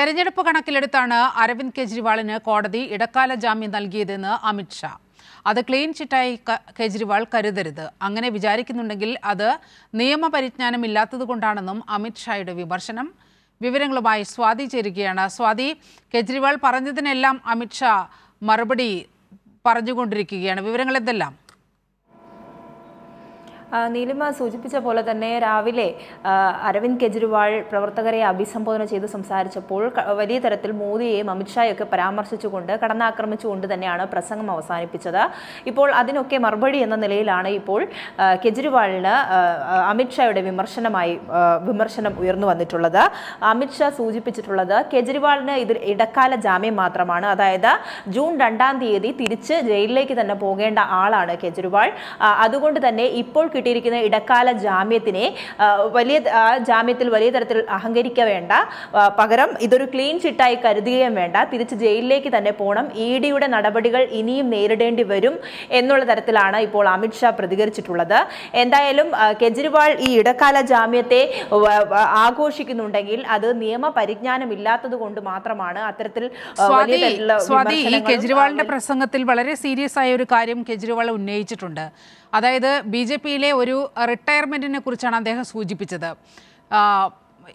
തെരഞ്ഞെടുപ്പ് കണക്കിലെടുത്താണ് അരവിന്ദ് കെജ്രിവാളിന് കോടതി ഇടക്കാല ജാമ്യം നൽകിയതെന്ന് അമിത്ഷാ അത് ക്ലീൻ ചിറ്റായി കെജ്രിവാൾ കരുതരുത് അങ്ങനെ വിചാരിക്കുന്നുണ്ടെങ്കിൽ അത് നിയമപരിജ്ഞാനം ഇല്ലാത്തതുകൊണ്ടാണെന്നും അമിത്ഷായുടെ വിമർശനം വിവരങ്ങളുമായി സ്വാതി ചേരുകയാണ് സ്വാതി കെജ്രിവാൾ പറഞ്ഞതിനെല്ലാം അമിത്ഷാ മറുപടി പറഞ്ഞുകൊണ്ടിരിക്കുകയാണ് വിവരങ്ങൾ എന്തെല്ലാം നീലിമ സൂചിപ്പിച്ച പോലെ തന്നെ രാവിലെ അരവിന്ദ് കെജ്രിവാൾ പ്രവർത്തകരെ അഭിസംബോധന ചെയ്ത് സംസാരിച്ചപ്പോൾ വലിയ തരത്തിൽ മോദിയെയും അമിത്ഷായൊക്കെ പരാമർശിച്ചുകൊണ്ട് കടന്നാക്രമിച്ചുകൊണ്ട് തന്നെയാണ് പ്രസംഗം അവസാനിപ്പിച്ചത് ഇപ്പോൾ അതിനൊക്കെ മറുപടി എന്ന നിലയിലാണ് ഇപ്പോൾ കെജ്രിവാളിന് അമിത്ഷായുടെ വിമർശനമായി വിമർശനം ഉയർന്നു വന്നിട്ടുള്ളത് അമിത്ഷാ സൂചിപ്പിച്ചിട്ടുള്ളത് കെജ്രിവാളിന് ഇതിൽ ഇടക്കാല ജാമ്യം മാത്രമാണ് അതായത് ജൂൺ രണ്ടാം തീയതി തിരിച്ച് ജയിലിലേക്ക് തന്നെ പോകേണ്ട ആളാണ് കെജ്രിവാൾ അതുകൊണ്ട് തന്നെ ഇപ്പോൾ കിട്ടിയിരിക്കുന്ന ഇടക്കാല ജാമ്യത്തിനെ വലിയ ജാമ്യത്തിൽ വലിയ തരത്തിൽ അഹങ്കരിക്കുക വേണ്ട പകരം ഇതൊരു ക്ലീൻ ചിട്ടായി കരുതുകയും വേണ്ട തിരിച്ച് ജയിലിലേക്ക് തന്നെ പോകണം ഇ ഡിയുടെ നടപടികൾ ഇനിയും നേരിടേണ്ടി വരും എന്നുള്ള തരത്തിലാണ് ഇപ്പോൾ അമിത്ഷാ പ്രതികരിച്ചിട്ടുള്ളത് എന്തായാലും കെജ്രിവാൾ ഈ ഇടക്കാല ജാമ്യത്തെ ആഘോഷിക്കുന്നുണ്ടെങ്കിൽ അത് നിയമ ഇല്ലാത്തത് കൊണ്ട് മാത്രമാണ് അത്തരത്തിൽ ഈ കെജ്രിവാളിന്റെ പ്രസംഗത്തിൽ വളരെ സീരിയസ് ആയ ഒരു കാര്യം കെജ്രിവാൾ ഉന്നയിച്ചിട്ടുണ്ട് അതായത് ബി ജെ പിയിലെ ഒരു റിട്ടയർമെൻറ്റിനെ കുറിച്ചാണ് അദ്ദേഹം സൂചിപ്പിച്ചത്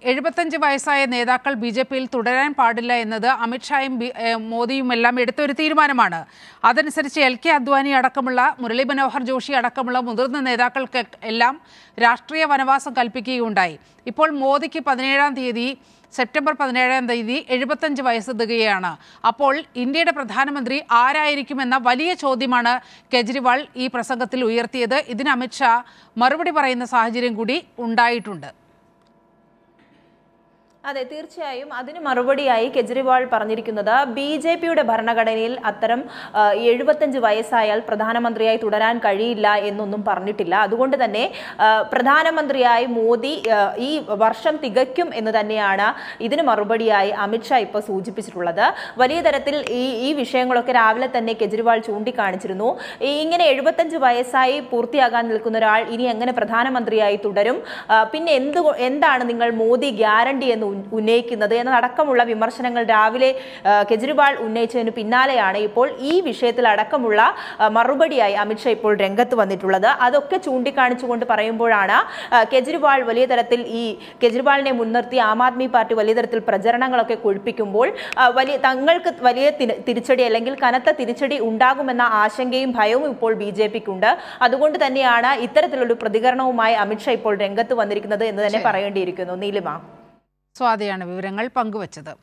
എഴുപത്തഞ്ച് വയസ്സായ നേതാക്കൾ ബി ജെ പിയിൽ തുടരാൻ പാടില്ല എന്നത് അമിത്ഷായും മോദിയും എല്ലാം എടുത്തൊരു തീരുമാനമാണ് അതനുസരിച്ച് എൽ കെ അദ്വാനി അടക്കമുള്ള മുരളി മനോഹർ ജോഷി അടക്കമുള്ള മുതിർന്ന നേതാക്കൾക്ക് എല്ലാം രാഷ്ട്രീയ വനവാസം കൽപ്പിക്കുകയുണ്ടായി ഇപ്പോൾ മോദിക്ക് പതിനേഴാം തീയതി സെപ്റ്റംബർ പതിനേഴാം തീയതി എഴുപത്തഞ്ച് വയസ്സ് തികയാണ് അപ്പോൾ ഇന്ത്യയുടെ പ്രധാനമന്ത്രി ആരായിരിക്കുമെന്ന വലിയ ചോദ്യമാണ് കെജ്രിവാൾ ഈ പ്രസംഗത്തിൽ ഉയർത്തിയത് ഇതിന് അമിത്ഷാ മറുപടി പറയുന്ന സാഹചര്യം കൂടി ഉണ്ടായിട്ടുണ്ട് അതെ തീർച്ചയായും അതിന് മറുപടിയായി കെജ്രിവാൾ പറഞ്ഞിരിക്കുന്നത് ബി ജെ പിയുടെ ഭരണഘടനയിൽ അത്തരം എഴുപത്തഞ്ച് വയസ്സായാൽ പ്രധാനമന്ത്രിയായി തുടരാൻ കഴിയില്ല എന്നൊന്നും പറഞ്ഞിട്ടില്ല അതുകൊണ്ട് തന്നെ പ്രധാനമന്ത്രിയായി മോദി ഈ വർഷം തികയ്ക്കും എന്ന് തന്നെയാണ് ഇതിന് മറുപടിയായി അമിത്ഷാ ഇപ്പോൾ സൂചിപ്പിച്ചിട്ടുള്ളത് വലിയ തരത്തിൽ ഈ ഈ വിഷയങ്ങളൊക്കെ രാവിലെ തന്നെ കെജ്രിവാൾ ചൂണ്ടിക്കാണിച്ചിരുന്നു ഇങ്ങനെ എഴുപത്തഞ്ച് വയസ്സായി പൂർത്തിയാകാൻ നിൽക്കുന്ന ഒരാൾ ഇനി എങ്ങനെ പ്രധാനമന്ത്രിയായി തുടരും പിന്നെ എന്ത് എന്താണ് നിങ്ങൾ മോദി ഗ്യാരണ്ടി എന്ന് ഉന്നയിക്കുന്നത് എന്നതടക്കമുള്ള വിമർശനങ്ങൾ രാവിലെ കെജ്രിവാൾ ഉന്നയിച്ചതിന് പിന്നാലെയാണ് ഇപ്പോൾ ഈ വിഷയത്തിൽ അടക്കമുള്ള മറുപടിയായി അമിത്ഷാ ഇപ്പോൾ രംഗത്ത് വന്നിട്ടുള്ളത് അതൊക്കെ ചൂണ്ടിക്കാണിച്ചുകൊണ്ട് പറയുമ്പോഴാണ് കെജ്രിവാൾ വലിയ തരത്തിൽ ഈ കെജ്രിവാളിനെ മുൻനിർത്തി ആം ആദ്മി പാർട്ടി വലിയ തരത്തിൽ പ്രചരണങ്ങളൊക്കെ കുഴിപ്പിക്കുമ്പോൾ വലിയ തങ്ങൾക്ക് വലിയ തിരിച്ചടി അല്ലെങ്കിൽ കനത്ത തിരിച്ചടി ഉണ്ടാകുമെന്ന ആശങ്കയും ഭയവും ഇപ്പോൾ ബി ജെ പിക്കുണ്ട് അതുകൊണ്ട് തന്നെയാണ് ഇത്തരത്തിലുള്ള പ്രതികരണവുമായി അമിത്ഷാ ഇപ്പോൾ രംഗത്ത് വന്നിരിക്കുന്നത് എന്ന് തന്നെ പറയേണ്ടിയിരിക്കുന്നു നീലിമ സ്വാതിയാണ് വിവരങ്ങൾ പങ്കുവച്ചത്